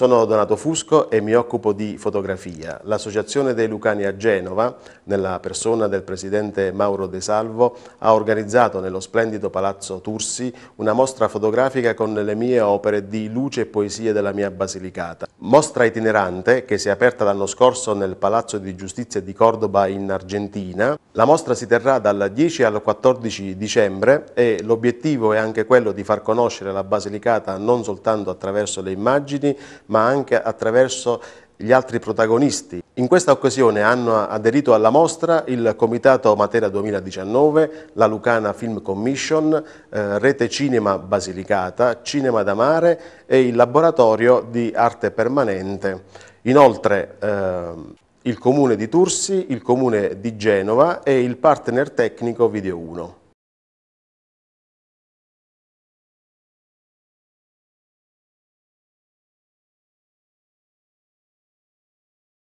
Sono Donato Fusco e mi occupo di fotografia. L'Associazione dei Lucani a Genova, nella persona del presidente Mauro De Salvo, ha organizzato nello splendido Palazzo Tursi una mostra fotografica con le mie opere di luce e poesie della mia Basilicata. Mostra itinerante che si è aperta l'anno scorso nel Palazzo di Giustizia di Cordoba in Argentina. La mostra si terrà dal 10 al 14 dicembre e l'obiettivo è anche quello di far conoscere la Basilicata non soltanto attraverso le immagini, ma anche attraverso gli altri protagonisti. In questa occasione hanno aderito alla mostra il Comitato Matera 2019, la Lucana Film Commission, eh, Rete Cinema Basilicata, Cinema da Mare e il Laboratorio di Arte Permanente. Inoltre eh, il Comune di Tursi, il Comune di Genova e il partner tecnico Video 1.